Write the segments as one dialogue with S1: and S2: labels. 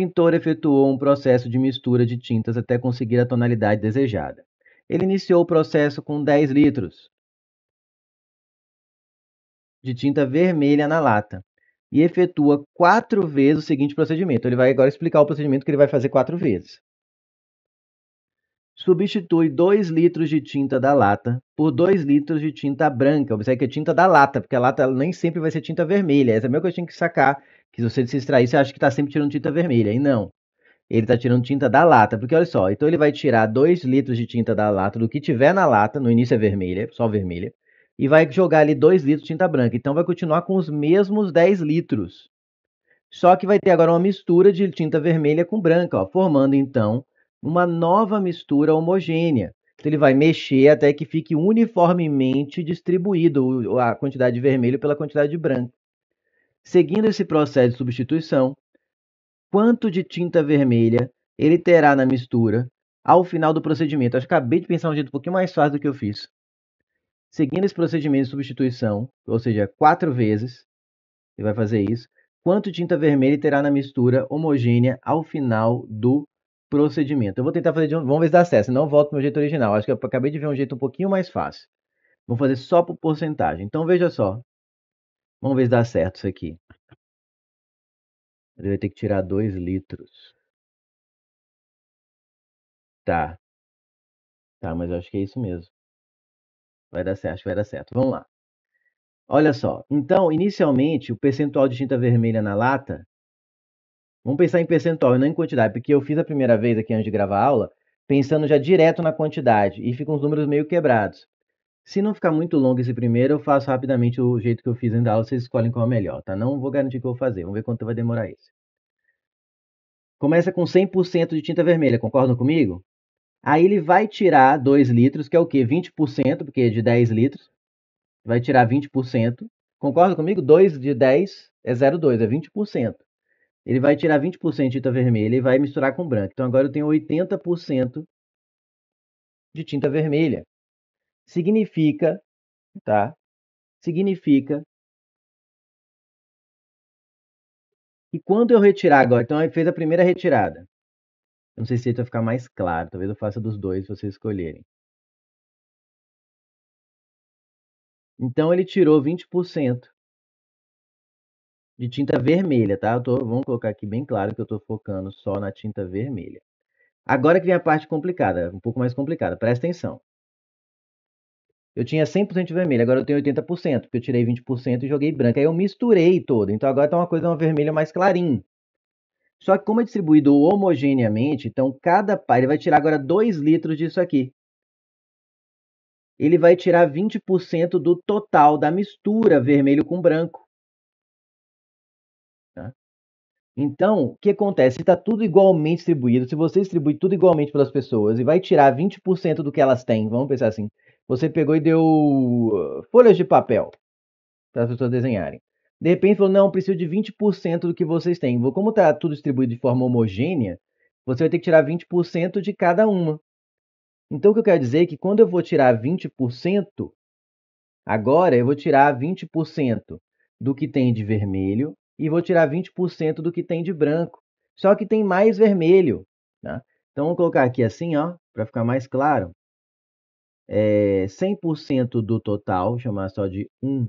S1: pintor efetuou um processo de mistura de tintas até conseguir a tonalidade desejada. Ele iniciou o processo com 10 litros de tinta vermelha na lata e efetua quatro vezes o seguinte procedimento. Ele vai agora explicar o procedimento que ele vai fazer quatro vezes substitui 2 litros de tinta da lata por 2 litros de tinta branca. Observe que é tinta da lata, porque a lata nem sempre vai ser tinta vermelha. Essa é a mesma coisa que eu tinha que sacar, que se você se extrair, você acha que está sempre tirando tinta vermelha. E não. Ele está tirando tinta da lata, porque olha só, então ele vai tirar 2 litros de tinta da lata, do que tiver na lata, no início é vermelha, só vermelha, e vai jogar ali 2 litros de tinta branca. Então vai continuar com os mesmos 10 litros. Só que vai ter agora uma mistura de tinta vermelha com branca, ó, formando então uma nova mistura homogênea. Então, ele vai mexer até que fique uniformemente distribuído a quantidade de vermelho pela quantidade de branco. Seguindo esse processo de substituição, quanto de tinta vermelha ele terá na mistura ao final do procedimento? Eu acabei de pensar um jeito um pouquinho mais fácil do que eu fiz. Seguindo esse procedimento de substituição, ou seja, quatro vezes, ele vai fazer isso. Quanto tinta vermelha terá na mistura homogênea ao final do procedimento. Eu vou tentar fazer de um, vamos ver se dá certo, senão eu volto pro meu jeito original. Acho que eu acabei de ver um jeito um pouquinho mais fácil. Vou fazer só por porcentagem. Então veja só. Vamos ver se dá certo isso aqui. Eu ter que tirar 2 litros. Tá. Tá, mas eu acho que é isso mesmo. Vai dar certo, vai dar certo. Vamos lá. Olha só. Então, inicialmente, o percentual de tinta vermelha na lata Vamos pensar em percentual e não em quantidade, porque eu fiz a primeira vez aqui antes de gravar a aula, pensando já direto na quantidade, e ficam os números meio quebrados. Se não ficar muito longo esse primeiro, eu faço rapidamente o jeito que eu fiz ainda aula, vocês escolhem qual é melhor, tá? Não vou garantir que eu vou fazer, vamos ver quanto vai demorar isso. Começa com 100% de tinta vermelha, concordam comigo? Aí ele vai tirar 2 litros, que é o quê? 20%, porque é de 10 litros. Vai tirar 20%. Concorda comigo? 2 de 10 é 0,2, é 20% ele vai tirar 20% de tinta vermelha e vai misturar com branco. Então agora eu tenho 80% de tinta vermelha. Significa, tá? Significa E quando eu retirar agora, então ele fez a primeira retirada. não sei se isso vai ficar mais claro, talvez eu faça dos dois, se vocês escolherem. Então ele tirou 20% de tinta vermelha, tá? Eu tô, vamos colocar aqui bem claro que eu estou focando só na tinta vermelha. Agora que vem a parte complicada, um pouco mais complicada, presta atenção. Eu tinha 100% vermelho, agora eu tenho 80%, porque eu tirei 20% e joguei branco. Aí eu misturei todo, então agora tá uma coisa uma vermelha mais clarinha. Só que como é distribuído homogeneamente, então cada pai ele vai tirar agora 2 litros disso aqui. Ele vai tirar 20% do total da mistura vermelho com branco. Então, o que acontece? Se está tudo igualmente distribuído, se você distribui tudo igualmente pelas pessoas e vai tirar 20% do que elas têm, vamos pensar assim, você pegou e deu ah, folhas de papel para as pessoas desenharem. De repente falou, não, preciso de 20% do que vocês têm. Como está tudo distribuído de forma homogênea, você vai ter que tirar 20% de cada uma. Então, o que eu quero dizer é que quando eu vou tirar 20%, agora eu vou tirar 20% do que tem de vermelho, e vou tirar 20% do que tem de branco. Só que tem mais vermelho. Tá? Então, vou colocar aqui assim, ó, para ficar mais claro. É 100% do total, chamar só de 1T.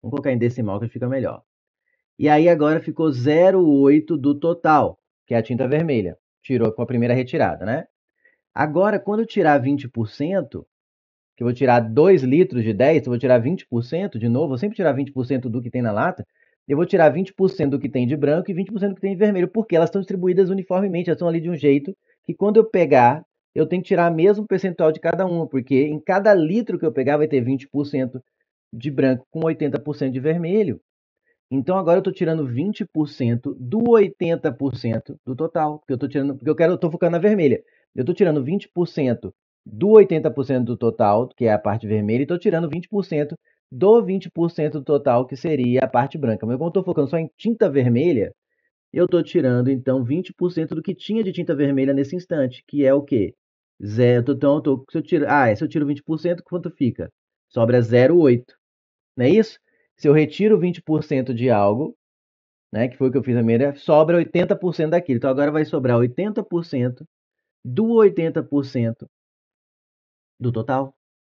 S1: Vamos colocar em decimal que fica melhor. E aí agora ficou 0,8 do total, que é a tinta vermelha. Tirou com a primeira retirada, né? Agora, quando eu tirar 20%, que eu vou tirar 2 litros de 10, eu vou tirar 20% de novo, eu sempre tirar 20% do que tem na lata, eu vou tirar 20% do que tem de branco e 20% do que tem de vermelho, porque elas estão distribuídas uniformemente, elas estão ali de um jeito que quando eu pegar, eu tenho que tirar mesmo percentual de cada uma, porque em cada litro que eu pegar vai ter 20% de branco com 80% de vermelho. Então agora eu estou tirando 20% do 80% do total, porque eu estou tirando, porque eu quero, eu estou focando na vermelha. Eu estou tirando 20% do 80% do total, que é a parte vermelha, e estou tirando 20% do 20% do total, que seria a parte branca. Mas como eu estou focando só em tinta vermelha, eu estou tirando, então, 20% do que tinha de tinta vermelha nesse instante, que é o quê? Zero, então, então eu tô, se eu tiro, ah, é, se eu tiro 20%, quanto fica? Sobra 0,8. Não é isso? Se eu retiro 20% de algo, né, que foi o que eu fiz na minha sobra 80% daquilo. Então, agora vai sobrar 80% do 80% do total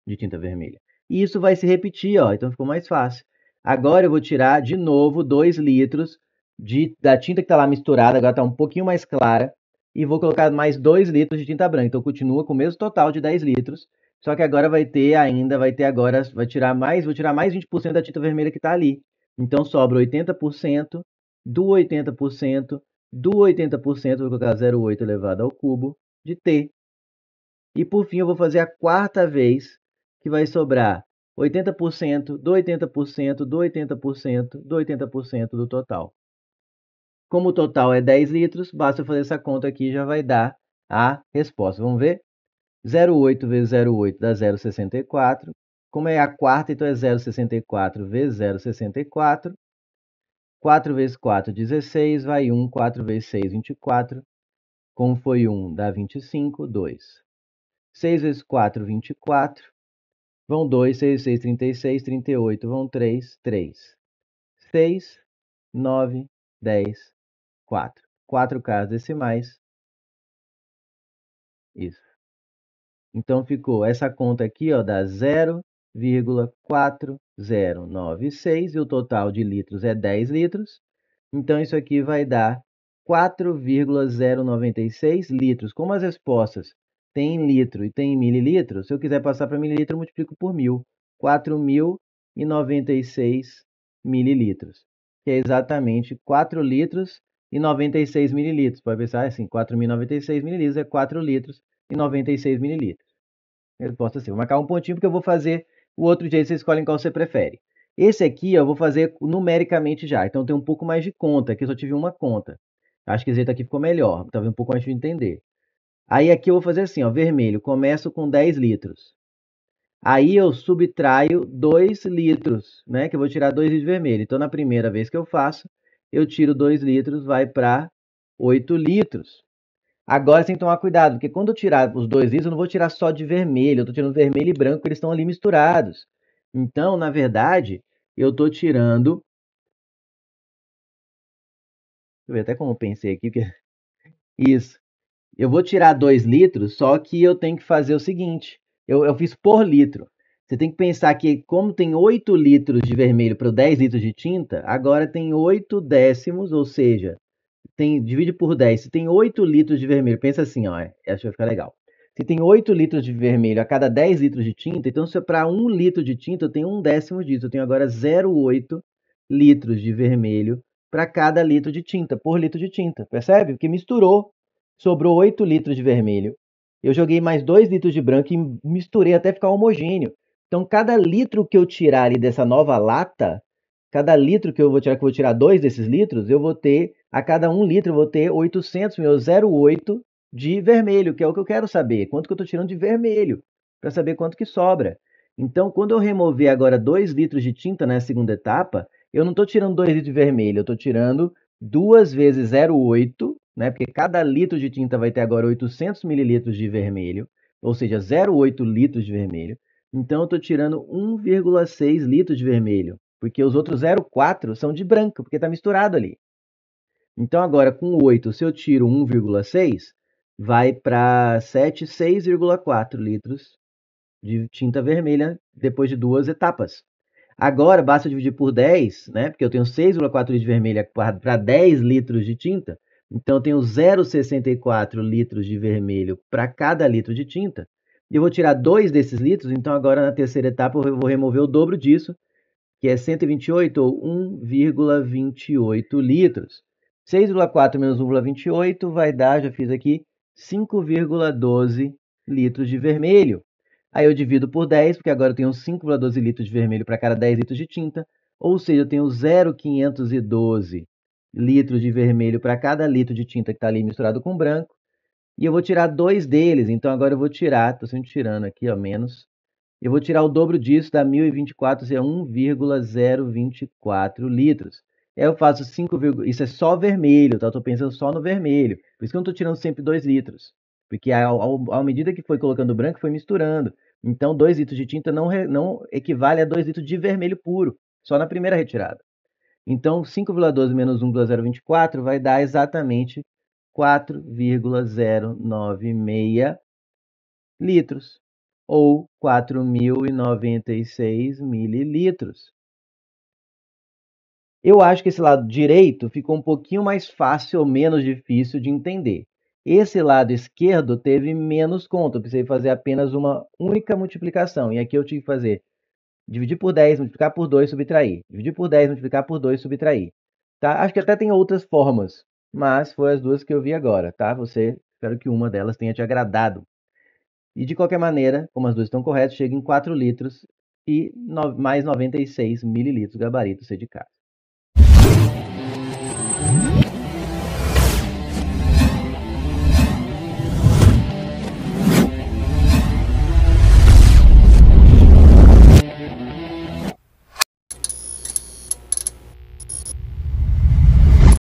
S1: de tinta vermelha. E isso vai se repetir, ó, então ficou mais fácil. Agora eu vou tirar de novo 2 litros de, da tinta que está lá misturada, agora está um pouquinho mais clara, e vou colocar mais 2 litros de tinta branca. Então continua com o mesmo total de 10 litros, só que agora vai ter ainda, vai ter agora, vai tirar mais, vou tirar mais 20% da tinta vermelha que está ali. Então sobra 80%, do 80%, do 80%, vou colocar 0,8 elevado ao cubo, de T. E por fim eu vou fazer a quarta vez que vai sobrar 80% do 80% do 80% do 80% do total. Como o total é 10 litros, basta eu fazer essa conta aqui e já vai dar a resposta. Vamos ver? 0,8 vezes 0,8 dá 0,64. Como é a quarta, então é 0,64 vezes 0,64. 4 vezes 4, 16, vai 1. 4 vezes 6, 24. Como foi 1, dá 25, 2. 6 vezes 4, 24. Vão 2, 6, 6, 36, 38. Vão 3, 3. 6, 9, 10, 4. 4 casas decimais. Isso. Então ficou essa conta aqui, ó, dá 0,4096 e o total de litros é 10 litros. Então isso aqui vai dar 4,096 litros. Como as respostas tem litro e tem mililitro, se eu quiser passar para mililitro, eu multiplico por mil. 4.096 mililitros, que é exatamente 4 litros e 96 mililitros. Pode pensar assim, 4.096 mililitros é 4 litros e 96 mililitros. Resposta assim, vou marcar um pontinho porque eu vou fazer o outro jeito, você escolhe qual você prefere. Esse aqui eu vou fazer numericamente já, então tem um pouco mais de conta, aqui eu só tive uma conta. Acho que esse jeito aqui ficou melhor, talvez um pouco mais de entender. Aí aqui eu vou fazer assim, ó, vermelho, começo com 10 litros. Aí eu subtraio 2 litros, né, que eu vou tirar 2 litros de vermelho. Então, na primeira vez que eu faço, eu tiro 2 litros, vai para 8 litros. Agora sem tomar cuidado, porque quando eu tirar os dois litros, eu não vou tirar só de vermelho. Eu estou tirando vermelho e branco, porque eles estão ali misturados. Então, na verdade, eu estou tirando... Deixa eu ver até como eu pensei aqui. Porque... Isso eu vou tirar 2 litros, só que eu tenho que fazer o seguinte: eu, eu fiz por litro. Você tem que pensar que, como tem 8 litros de vermelho para 10 litros de tinta, agora tem 8 décimos, ou seja, tem, divide por 10. Se tem 8 litros de vermelho, pensa assim, ó, é, acho que vai ficar legal. Se tem 8 litros de vermelho a cada 10 litros de tinta, então se para 1 litro de tinta eu tenho 1 décimo disso. Eu tenho agora 0,8 litros de vermelho para cada litro de tinta, por litro de tinta. Percebe? Porque misturou sobrou 8 litros de vermelho. Eu joguei mais 2 litros de branco e misturei até ficar homogêneo. Então, cada litro que eu tirar ali dessa nova lata, cada litro que eu vou tirar, que eu vou tirar dois desses litros, eu vou ter, a cada um litro, eu vou ter 800, meu 0,8 de vermelho, que é o que eu quero saber. Quanto que eu estou tirando de vermelho, para saber quanto que sobra. Então, quando eu remover agora 2 litros de tinta na segunda etapa, eu não estou tirando 2 litros de vermelho, eu estou tirando 2 vezes 0,8 né? Porque cada litro de tinta vai ter agora 800 mililitros de vermelho, ou seja, 0,8 litros de vermelho. Então eu estou tirando 1,6 litros de vermelho, porque os outros 0,4 são de branco, porque está misturado ali. Então agora com 8, se eu tiro 1,6, vai para 7, 6,4 litros de tinta vermelha depois de duas etapas. Agora basta dividir por 10, né? Porque eu tenho 6,4 litros de vermelha para 10 litros de tinta. Então eu tenho 0,64 litros de vermelho para cada litro de tinta. Eu vou tirar dois desses litros, então agora na terceira etapa eu vou remover o dobro disso, que é 128 ou 1,28 litros. 6,4 menos 1,28 vai dar, já fiz aqui, 5,12 litros de vermelho. Aí eu divido por 10, porque agora eu tenho 5,12 litros de vermelho para cada 10 litros de tinta, ou seja, eu tenho 0,512 litros de vermelho para cada litro de tinta que está ali misturado com branco. E eu vou tirar dois deles, então agora eu vou tirar, estou sempre tirando aqui, ó, menos. Eu vou tirar o dobro disso, dá 1.024, é 1,024 litros. Aí eu faço 5, isso é só vermelho, tá? Eu pensando só no vermelho. Por isso que eu não estou tirando sempre 2 litros. Porque ao, à medida que foi colocando branco, foi misturando. Então, 2 litros de tinta não, não equivale a 2 litros de vermelho puro, só na primeira retirada. Então, 5,12 menos 1,024 vai dar exatamente 4,096 litros, ou 4.096 mililitros. Eu acho que esse lado direito ficou um pouquinho mais fácil ou menos difícil de entender. Esse lado esquerdo teve menos conta, eu precisei fazer apenas uma única multiplicação, e aqui eu tive que fazer Dividir por 10, multiplicar por 2, subtrair. Dividir por 10, multiplicar por 2, subtrair. Tá? Acho que até tem outras formas, mas foi as duas que eu vi agora, tá? Você, espero que uma delas tenha te agradado. E de qualquer maneira, como as duas estão corretas, chega em 4 litros e no, mais 96 mililitros gabarito C de casa.